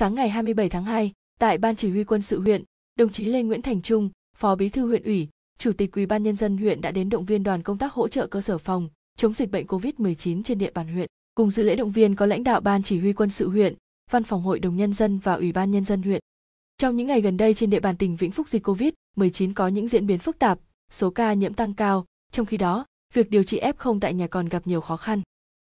Sáng ngày 27 tháng 2, tại Ban Chỉ huy quân sự huyện, đồng chí Lê Nguyễn Thành Trung, Phó Bí thư huyện ủy, Chủ tịch Ủy ban nhân dân huyện đã đến động viên đoàn công tác hỗ trợ cơ sở phòng chống dịch bệnh COVID-19 trên địa bàn huyện. Cùng dự lễ động viên có lãnh đạo Ban Chỉ huy quân sự huyện, Văn phòng Hội đồng nhân dân và Ủy ban nhân dân huyện. Trong những ngày gần đây trên địa bàn tỉnh Vĩnh Phúc dịch COVID-19 có những diễn biến phức tạp, số ca nhiễm tăng cao, trong khi đó, việc điều trị F0 tại nhà còn gặp nhiều khó khăn.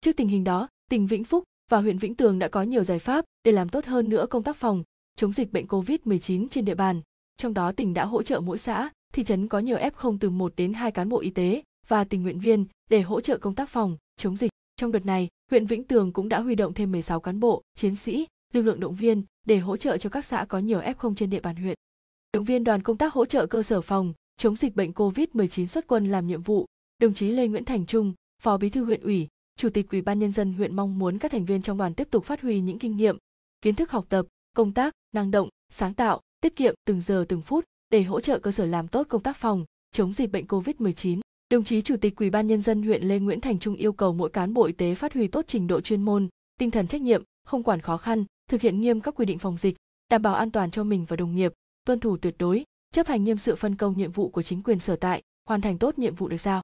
Trước tình hình đó, tỉnh Vĩnh Phúc và huyện Vĩnh Tường đã có nhiều giải pháp để làm tốt hơn nữa công tác phòng, chống dịch bệnh COVID-19 trên địa bàn. Trong đó tỉnh đã hỗ trợ mỗi xã, thị trấn có nhiều F0 từ 1 đến 2 cán bộ y tế và tình nguyện viên để hỗ trợ công tác phòng, chống dịch. Trong đợt này, huyện Vĩnh Tường cũng đã huy động thêm 16 cán bộ, chiến sĩ, lực lượng động viên để hỗ trợ cho các xã có nhiều F0 trên địa bàn huyện. Động viên đoàn công tác hỗ trợ cơ sở phòng, chống dịch bệnh COVID-19 xuất quân làm nhiệm vụ, đồng chí Lê Nguyễn Thành Trung, Phó Bí thư huyện ủy, Chủ tịch Ủy ban nhân dân huyện mong muốn các thành viên trong đoàn tiếp tục phát huy những kinh nghiệm, kiến thức học tập, công tác, năng động, sáng tạo, tiết kiệm từng giờ từng phút để hỗ trợ cơ sở làm tốt công tác phòng, chống dịch bệnh COVID-19. Đồng chí Chủ tịch Ủy ban nhân dân huyện Lê Nguyễn Thành Trung yêu cầu mỗi cán bộ y tế phát huy tốt trình độ chuyên môn, tinh thần trách nhiệm, không quản khó khăn, thực hiện nghiêm các quy định phòng dịch, đảm bảo an toàn cho mình và đồng nghiệp, tuân thủ tuyệt đối, chấp hành nghiêm sự phân công nhiệm vụ của chính quyền sở tại, hoàn thành tốt nhiệm vụ được giao.